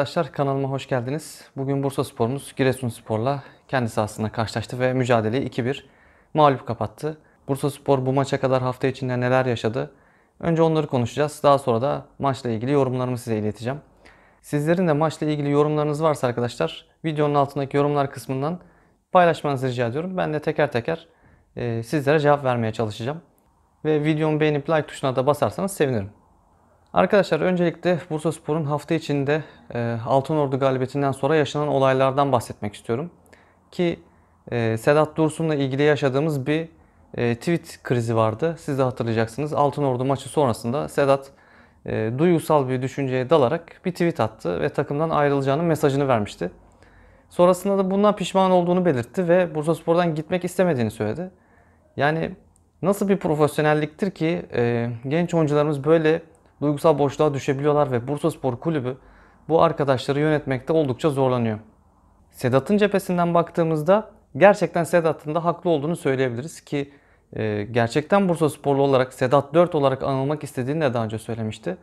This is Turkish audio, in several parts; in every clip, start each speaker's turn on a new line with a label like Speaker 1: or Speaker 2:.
Speaker 1: arkadaşlar kanalıma hoş geldiniz. Bugün Bursa Spor'umuz Spor'la kendisi aslında karşılaştı ve mücadeleyi 2-1 mağlup kapattı. Bursa Spor bu maça kadar hafta içinde neler yaşadı? Önce onları konuşacağız. Daha sonra da maçla ilgili yorumlarımı size ileteceğim. Sizlerin de maçla ilgili yorumlarınız varsa arkadaşlar videonun altındaki yorumlar kısmından paylaşmanızı rica ediyorum. Ben de teker teker e, sizlere cevap vermeye çalışacağım. Ve videomu beğenip like tuşuna da basarsanız sevinirim. Arkadaşlar öncelikle Bursa Spor'un hafta içinde e, Altınordu galibiyetinden sonra yaşanan olaylardan bahsetmek istiyorum. Ki e, Sedat Dursun'la ilgili yaşadığımız bir e, tweet krizi vardı. Siz de hatırlayacaksınız. Altınordu maçı sonrasında Sedat e, duygusal bir düşünceye dalarak bir tweet attı ve takımdan ayrılacağının mesajını vermişti. Sonrasında da bundan pişman olduğunu belirtti ve Bursa Spor'dan gitmek istemediğini söyledi. Yani nasıl bir profesyonelliktir ki e, genç oyuncularımız böyle duygusal boşluğa düşebiliyorlar ve Bursaspor Kulübü bu arkadaşları yönetmekte oldukça zorlanıyor. Sedat'ın cephesinden baktığımızda gerçekten Sedat'ın da haklı olduğunu söyleyebiliriz ki e, gerçekten Bursasporlu olarak Sedat 4 olarak anılmak istediğini de daha önce söylemişti.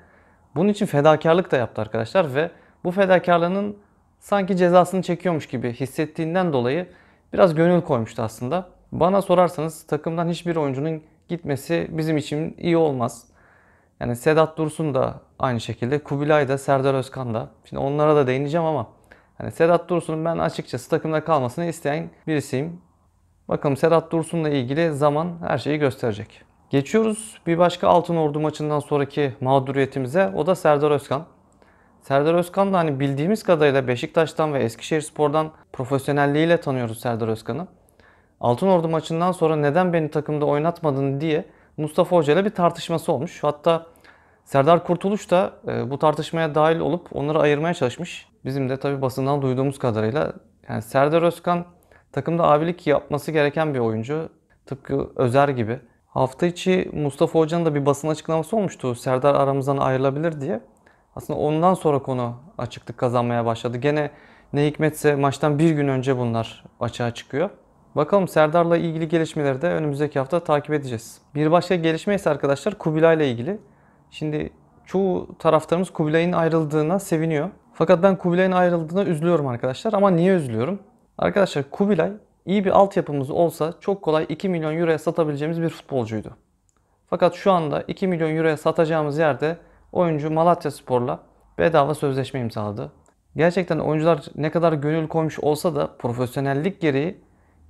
Speaker 1: Bunun için fedakarlık da yaptı arkadaşlar ve bu fedakarlığının sanki cezasını çekiyormuş gibi hissettiğinden dolayı biraz gönül koymuştu aslında. Bana sorarsanız takımdan hiçbir oyuncunun gitmesi bizim için iyi olmaz. Yani Sedat Dursun da aynı şekilde. Kubilay da, Serdar Özkan da. Şimdi onlara da değineceğim ama yani Sedat Dursun'un ben açıkçası takımda kalmasını isteyen birisiyim. Bakalım Sedat Dursun'la ilgili zaman her şeyi gösterecek. Geçiyoruz bir başka Altın Ordu maçından sonraki mağduriyetimize. O da Serdar Özkan. Serdar Özkan da hani bildiğimiz kadarıyla Beşiktaş'tan ve Eskişehirspor'dan profesyonelliğiyle tanıyoruz Serdar Özkan'ı. Altın Ordu maçından sonra neden beni takımda oynatmadın diye Mustafa Hoca ile bir tartışması olmuş. Hatta Serdar Kurtuluş da e, bu tartışmaya dahil olup onları ayırmaya çalışmış. Bizim de tabi basından duyduğumuz kadarıyla yani Serdar Özkan takımda abilik yapması gereken bir oyuncu. Tıpkı Özer gibi. Hafta içi Mustafa Hoca'nın da bir basın açıklaması olmuştu. Serdar aramızdan ayrılabilir diye. Aslında ondan sonra konu açıklık kazanmaya başladı. Gene ne hikmetse maçtan bir gün önce bunlar açığa çıkıyor. Bakalım Serdar'la ilgili gelişmeleri de önümüzdeki hafta takip edeceğiz. Bir başka gelişme ise arkadaşlar Kubilay ile ilgili. Şimdi çoğu taraftarımız Kubilay'ın ayrıldığına seviniyor. Fakat ben Kubilay'ın ayrıldığına üzülüyorum arkadaşlar. Ama niye üzülüyorum? Arkadaşlar Kubilay iyi bir altyapımız olsa çok kolay 2 milyon euroya satabileceğimiz bir futbolcuydu. Fakat şu anda 2 milyon euroya satacağımız yerde oyuncu Malatya Spor'la bedava sözleşme imzaladı. Gerçekten oyuncular ne kadar gönül koymuş olsa da profesyonellik gereği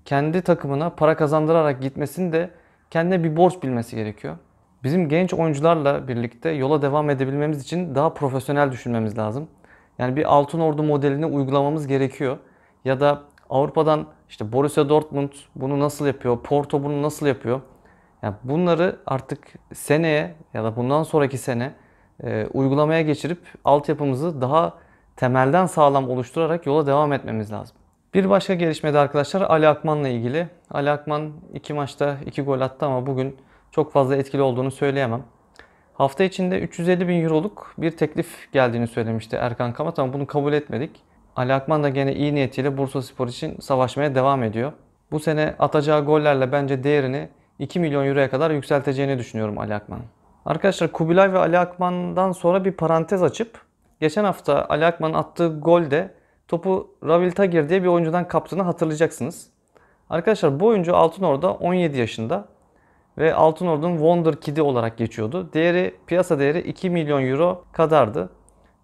Speaker 1: kendi takımına para kazandırarak gitmesini de kendine bir borç bilmesi gerekiyor. Bizim genç oyuncularla birlikte yola devam edebilmemiz için daha profesyonel düşünmemiz lazım. Yani bir Altın Ordu modelini uygulamamız gerekiyor. Ya da Avrupa'dan işte Borussia Dortmund bunu nasıl yapıyor, Porto bunu nasıl yapıyor? Yani bunları artık seneye ya da bundan sonraki sene e, uygulamaya geçirip altyapımızı daha temelden sağlam oluşturarak yola devam etmemiz lazım. Bir başka gelişme de arkadaşlar Ali Akman'la ilgili. Ali Akman iki maçta iki gol attı ama bugün çok fazla etkili olduğunu söyleyemem. Hafta içinde 350 bin euroluk bir teklif geldiğini söylemişti Erkan Kamat ama bunu kabul etmedik. Ali Akman da gene iyi niyetiyle Bursa Spor için savaşmaya devam ediyor. Bu sene atacağı gollerle bence değerini 2 milyon euroya kadar yükselteceğini düşünüyorum Ali Akman. Arkadaşlar Kubilay ve Ali Akman'dan sonra bir parantez açıp geçen hafta Ali Akman'ın attığı golde topu Ravil Tagir diye bir oyuncudan kaptığını hatırlayacaksınız. Arkadaşlar bu oyuncu Altınorda 17 yaşında ve Altınordu'nun Wonder Kid'i olarak geçiyordu. Değeri piyasa değeri 2 milyon euro kadardı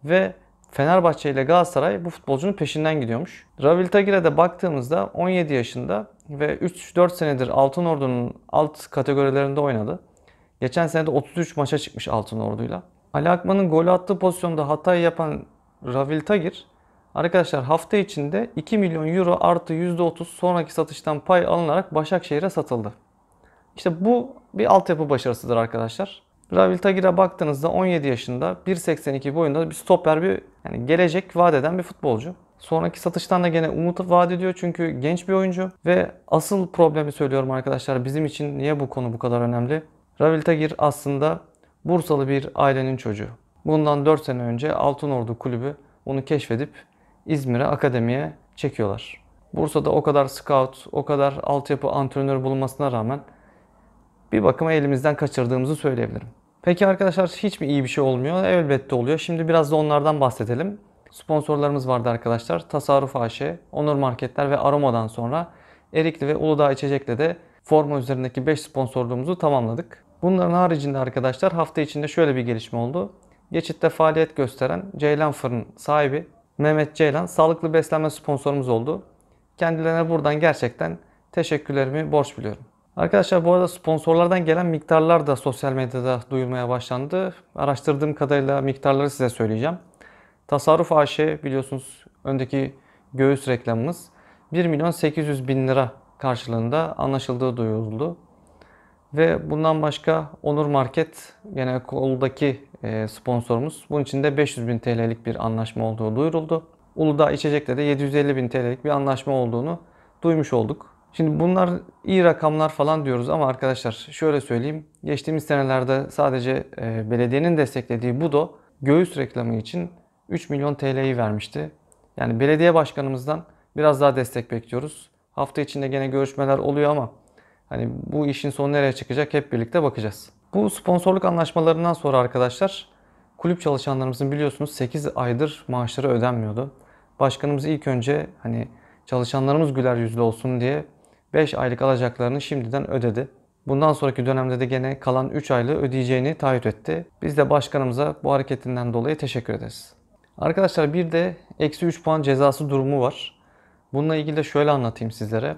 Speaker 1: ve Fenerbahçe ile Galatasaray bu futbolcunun peşinden gidiyormuş. Ravil Tagir'e de baktığımızda 17 yaşında ve 3-4 senedir Altınordu'nun alt kategorilerinde oynadı. Geçen sene de 33 maça çıkmış Altınordu'yla. Ali Akman'ın golü attığı pozisyonda hatayı yapan Ravil Tagir Arkadaşlar hafta içinde 2 milyon euro artı %30 sonraki satıştan pay alınarak Başakşehir'e satıldı. İşte bu bir altyapı başarısıdır arkadaşlar. Ravil Tagir'e baktığınızda 17 yaşında 1.82 boyunda bir stoper bir yani gelecek vaat eden bir futbolcu. Sonraki satıştan da gene umut vaat ediyor çünkü genç bir oyuncu ve asıl problemi söylüyorum arkadaşlar bizim için niye bu konu bu kadar önemli? Ravil Tagir aslında Bursalı bir ailenin çocuğu. Bundan 4 sene önce Altınordu kulübü onu keşfedip İzmir'e akademiye çekiyorlar. Bursa'da o kadar scout, o kadar altyapı antrenör bulunmasına rağmen bir bakıma elimizden kaçırdığımızı söyleyebilirim. Peki arkadaşlar hiç mi iyi bir şey olmuyor? Elbette oluyor. Şimdi biraz da onlardan bahsedelim. Sponsorlarımız vardı arkadaşlar. Tasarruf AŞ, Onur Marketler ve Aroma'dan sonra Erikli ve Uludağ İçecek'le de forma üzerindeki 5 sponsorluğumuzu tamamladık. Bunların haricinde arkadaşlar hafta içinde şöyle bir gelişme oldu. Geçit'te faaliyet gösteren Ceylan Fırın sahibi Mehmet Ceylan sağlıklı beslenme sponsorumuz oldu. Kendilerine buradan gerçekten teşekkürlerimi borç biliyorum. Arkadaşlar bu arada sponsorlardan gelen miktarlar da sosyal medyada duyulmaya başlandı. Araştırdığım kadarıyla miktarları size söyleyeceğim. Tasarruf AŞ biliyorsunuz öndeki göğüs reklamımız 1 milyon 800 bin lira karşılığında anlaşıldığı duyuldu. Ve bundan başka Onur Market yine koldaki e, sponsorumuz. Bunun için de 500 bin TL'lik bir anlaşma olduğu duyuruldu. Uludağ İçecek'te de 750 bin TL'lik bir anlaşma olduğunu duymuş olduk. Şimdi bunlar iyi rakamlar falan diyoruz ama arkadaşlar şöyle söyleyeyim. Geçtiğimiz senelerde sadece e, belediyenin desteklediği BUDO göğüs reklamı için 3 milyon TL'yi vermişti. Yani belediye başkanımızdan biraz daha destek bekliyoruz. Hafta içinde gene görüşmeler oluyor ama hani bu işin sonu nereye çıkacak hep birlikte bakacağız. Bu sponsorluk anlaşmalarından sonra arkadaşlar kulüp çalışanlarımızın biliyorsunuz 8 aydır maaşları ödenmiyordu. Başkanımız ilk önce hani çalışanlarımız güler yüzlü olsun diye 5 aylık alacaklarını şimdiden ödedi. Bundan sonraki dönemde de gene kalan 3 aylığı ödeyeceğini taahhüt etti. Biz de başkanımıza bu hareketinden dolayı teşekkür ederiz. Arkadaşlar bir de eksi 3 puan cezası durumu var. Bununla ilgili de şöyle anlatayım sizlere.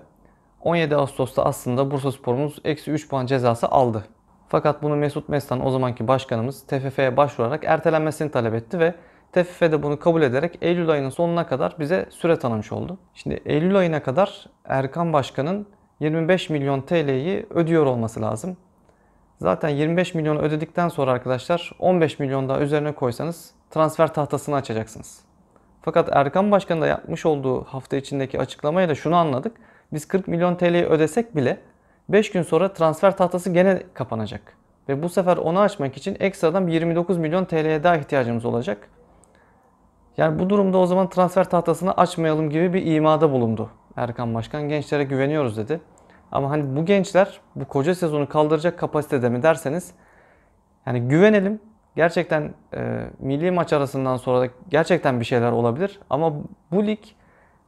Speaker 1: 17 Ağustos'ta aslında Bursa Spor'umuz eksi 3 puan cezası aldı. Fakat bunu Mesut Mestan o zamanki başkanımız TFF'ye başvurarak ertelenmesini talep etti ve TFF de bunu kabul ederek Eylül ayının sonuna kadar bize süre tanımış oldu. Şimdi Eylül ayına kadar Erkan Başkan'ın 25 milyon TL'yi ödüyor olması lazım. Zaten 25 milyonu ödedikten sonra arkadaşlar 15 milyon daha üzerine koysanız transfer tahtasını açacaksınız. Fakat Erkan Başkan da yapmış olduğu hafta içindeki açıklamayla şunu anladık. Biz 40 milyon TL'yi ödesek bile 5 gün sonra transfer tahtası gene kapanacak. Ve bu sefer onu açmak için ekstradan 29 milyon TL'ye daha ihtiyacımız olacak. Yani bu durumda o zaman transfer tahtasını açmayalım gibi bir imada bulundu Erkan Başkan. Gençlere güveniyoruz dedi. Ama hani bu gençler bu koca sezonu kaldıracak kapasitede mi derseniz yani güvenelim. Gerçekten e, milli maç arasından sonra da gerçekten bir şeyler olabilir. Ama bu lig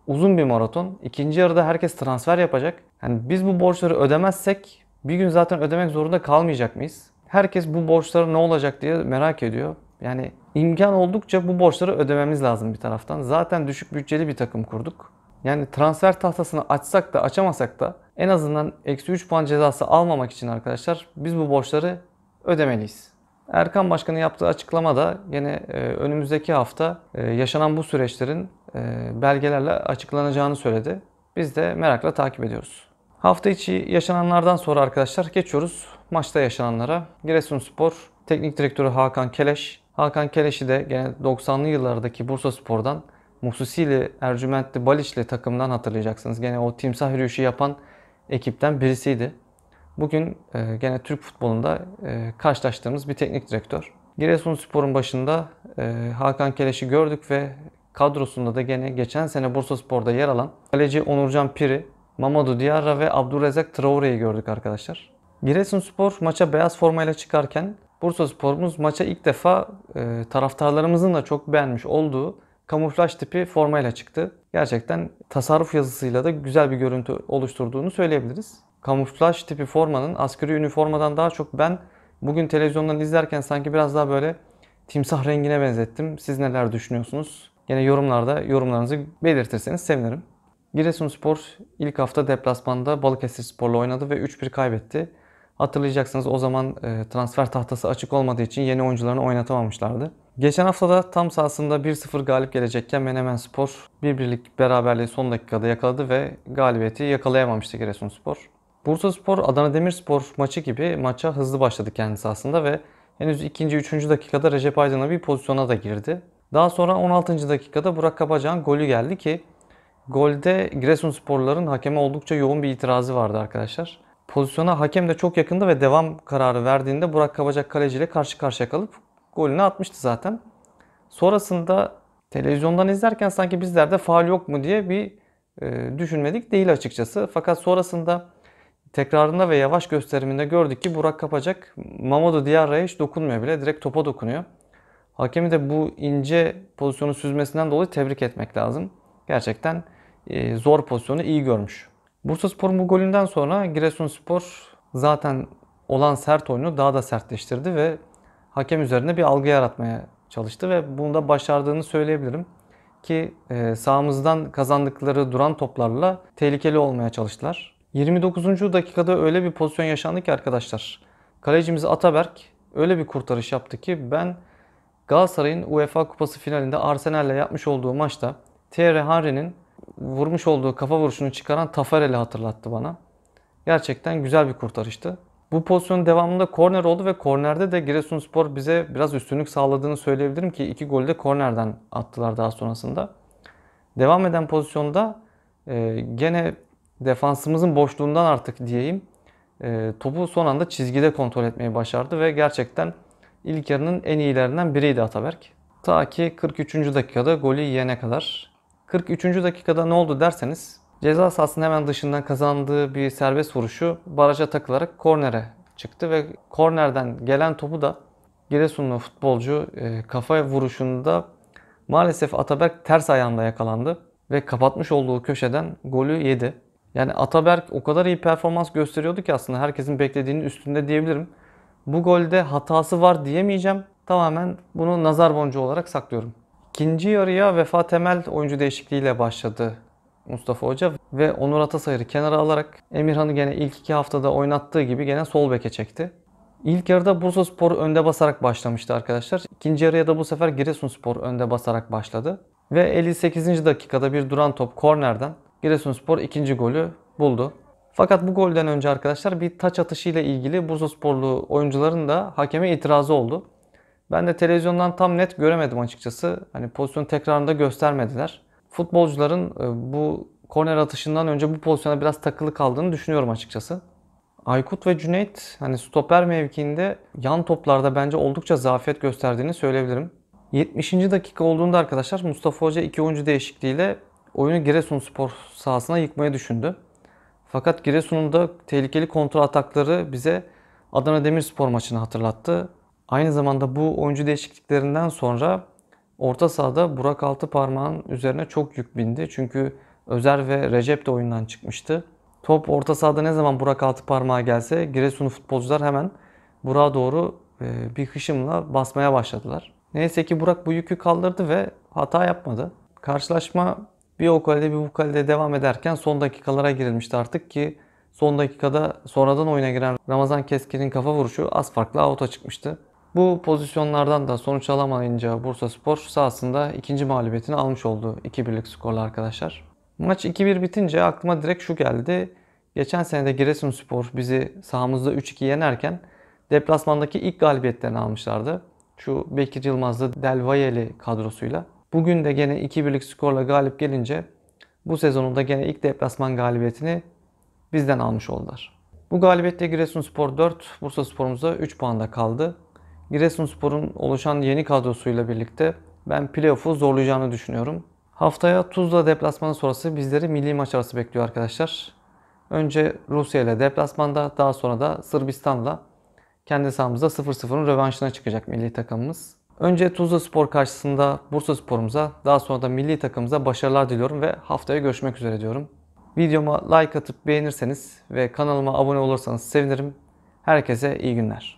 Speaker 1: uzun bir maraton. İkinci yarıda herkes transfer yapacak. Yani biz bu borçları ödemezsek bir gün zaten ödemek zorunda kalmayacak mıyız? Herkes bu borçlara ne olacak diye merak ediyor. Yani İmkan oldukça bu borçları ödememiz lazım bir taraftan. Zaten düşük bütçeli bir takım kurduk. Yani transfer tahtasını açsak da açamasak da en azından eksi 3 puan cezası almamak için arkadaşlar biz bu borçları ödemeliyiz. Erkan Başkan'ın yaptığı açıklama da yine e, önümüzdeki hafta e, yaşanan bu süreçlerin e, belgelerle açıklanacağını söyledi. Biz de merakla takip ediyoruz. Hafta içi yaşananlardan sonra arkadaşlar geçiyoruz maçta yaşananlara. Giresunspor Teknik Direktörü Hakan Keleş Hakan Keleş'i de gene 90'lı yıllardaki Bursa Spor'dan Mususi ile Ercümentli Baliç'li takımdan hatırlayacaksınız. Gene o timsah yürüyüşü yapan ekipten birisiydi. Bugün e, gene Türk futbolunda e, karşılaştığımız bir teknik direktör. Giresunspor'un başında e, Hakan Keleş'i gördük ve kadrosunda da gene geçen sene Bursa Spor'da yer alan kaleci Onurcan Piri, Mamadou Diarra ve Abdurrezak Traore'yi gördük arkadaşlar. Giresunspor maça beyaz formayla çıkarken Bursa Spor'umuz maça ilk defa e, taraftarlarımızın da çok beğenmiş olduğu kamuflaj tipi formayla çıktı. Gerçekten tasarruf yazısıyla da güzel bir görüntü oluşturduğunu söyleyebiliriz. Kamuflaj tipi formanın askeri üniformadan daha çok ben bugün televizyondan izlerken sanki biraz daha böyle timsah rengine benzettim. Siz neler düşünüyorsunuz? Yine yorumlarda yorumlarınızı belirtirseniz sevinirim. Giresunspor ilk hafta deplasmanda Balıkesir Spor'la oynadı ve 3-1 kaybetti. Hatırlayacaksınız o zaman e, transfer tahtası açık olmadığı için yeni oyuncularını oynatamamışlardı. Geçen hafta da tam sahasında 1-0 galip gelecekken Menemen Spor bir birlik beraberliği son dakikada yakaladı ve galibiyeti yakalayamamıştı Giresunspor. Bursaspor Adana Demirspor maçı gibi maça hızlı başladı kendisi aslında ve henüz 2. 3. dakikada Recep Aydın'a bir pozisyona da girdi. Daha sonra 16. dakikada Burak Kabacan golü geldi ki golde Giresunsporların hakeme oldukça yoğun bir itirazı vardı arkadaşlar. Pozisyona hakem de çok yakında ve devam kararı verdiğinde Burak Kabacak kaleciyle karşı karşıya kalıp golünü atmıştı zaten. Sonrasında televizyondan izlerken sanki bizlerde faal yok mu diye bir e, düşünmedik değil açıkçası. Fakat sonrasında tekrarında ve yavaş gösteriminde gördük ki Burak Kapacak Mamadou Diarra'ya hiç dokunmuyor bile. Direkt topa dokunuyor. Hakemi de bu ince pozisyonu süzmesinden dolayı tebrik etmek lazım. Gerçekten e, zor pozisyonu iyi görmüş. Bursaspor bu golünden sonra Giresunspor zaten olan sert oyunu daha da sertleştirdi ve hakem üzerine bir algı yaratmaya çalıştı ve bunu da başardığını söyleyebilirim. Ki e, sağımızdan kazandıkları duran toplarla tehlikeli olmaya çalıştılar. 29. dakikada öyle bir pozisyon yaşandı ki arkadaşlar. Kalecimiz Ataberk öyle bir kurtarış yaptı ki ben Galatasaray'ın UEFA Kupası finalinde Arsenal'le yapmış olduğu maçta Thierry Henry'nin vurmuş olduğu kafa vuruşunu çıkaran Tafarel'i hatırlattı bana. Gerçekten güzel bir kurtarıştı. Bu pozisyonun devamında korner oldu ve kornerde de Giresunspor bize biraz üstünlük sağladığını söyleyebilirim ki iki golü de kornerden attılar daha sonrasında. Devam eden pozisyonda e, gene defansımızın boşluğundan artık diyeyim e, topu son anda çizgide kontrol etmeyi başardı ve gerçekten ilk yarının en iyilerinden biriydi Ataberk. Ta ki 43. dakikada golü yiyene kadar 43. dakikada ne oldu derseniz ceza sahasının hemen dışından kazandığı bir serbest vuruşu baraja takılarak kornere çıktı ve kornerden gelen topu da Giresunlu futbolcu e, kafa vuruşunda maalesef Ataberk ters ayağında yakalandı ve kapatmış olduğu köşeden golü yedi. Yani Ataberk o kadar iyi performans gösteriyordu ki aslında herkesin beklediğinin üstünde diyebilirim. Bu golde hatası var diyemeyeceğim. Tamamen bunu nazar boncuğu olarak saklıyorum. İkinci yarıya Vefa Temel oyuncu değişikliğiyle başladı Mustafa Hoca ve Onur Atasayır'ı kenara alarak Emirhan'ı gene ilk iki haftada oynattığı gibi gene sol beke çekti. İlk yarıda Bursa Spor önde basarak başlamıştı arkadaşlar. İkinci yarıya da bu sefer Giresun Spor önde basarak başladı. Ve 58. dakikada bir duran top kornerden Giresun Spor ikinci golü buldu. Fakat bu golden önce arkadaşlar bir taç atışıyla ilgili Bursa Sporlu oyuncuların da hakeme itirazı oldu. Ben de televizyondan tam net göremedim açıkçası. Hani pozisyon tekrarında göstermediler. Futbolcuların e, bu korner atışından önce bu pozisyona biraz takılı kaldığını düşünüyorum açıkçası. Aykut ve Cüneyt hani stoper mevkiinde yan toplarda bence oldukça zafiyet gösterdiğini söyleyebilirim. 70. dakika olduğunda arkadaşlar Mustafa Hoca 2. oyuncu değişikliğiyle oyunu Giresunspor sahasına yıkmayı düşündü. Fakat Giresun'un da tehlikeli kontrol atakları bize Adana Demirspor maçını hatırlattı. Aynı zamanda bu oyuncu değişikliklerinden sonra orta sahada Burak altı Altıparmak'ın üzerine çok yük bindi. Çünkü Özer ve Recep de oyundan çıkmıştı. Top orta sahada ne zaman Burak altı parmağa gelse Giresun'un futbolcular hemen Burak'a doğru e, bir hışımla basmaya başladılar. Neyse ki Burak bu yükü kaldırdı ve hata yapmadı. Karşılaşma bir o kalede bir bu kalede devam ederken son dakikalara girilmişti artık ki son dakikada sonradan oyuna giren Ramazan Keskin'in kafa vuruşu az farklı avuta çıkmıştı. Bu pozisyonlardan da sonuç alamayınca Bursa Spor sahasında ikinci mağlubiyetini almış oldu 2-1'lik skorla arkadaşlar. Maç 2-1 bitince aklıma direkt şu geldi. Geçen sene de Spor bizi sahamızda 3-2 yenerken deplasmandaki ilk galibiyetlerini almışlardı. Şu Bekir Yılmazlı Del Valleli kadrosuyla. Bugün de gene 2-1'lik skorla galip gelince bu sezonunda gene ilk deplasman galibiyetini bizden almış oldular. Bu galibiyetle Giresunspor 4, Bursaspor'umuza 3 puanda kaldı. Giresunspor'un oluşan yeni kadrosuyla birlikte ben playoff'u zorlayacağını düşünüyorum. Haftaya Tuzla deplasmanı sonrası bizleri milli maç arası bekliyor arkadaşlar. Önce Rusya ile deplasmanda daha sonra da Sırbistan'la kendi sahamızda 0-0'ın rövanşına çıkacak milli takımımız. Önce Tuzla Spor karşısında Bursa Spor'umuza daha sonra da milli takımımıza başarılar diliyorum ve haftaya görüşmek üzere diyorum. Videoma like atıp beğenirseniz ve kanalıma abone olursanız sevinirim. Herkese iyi günler.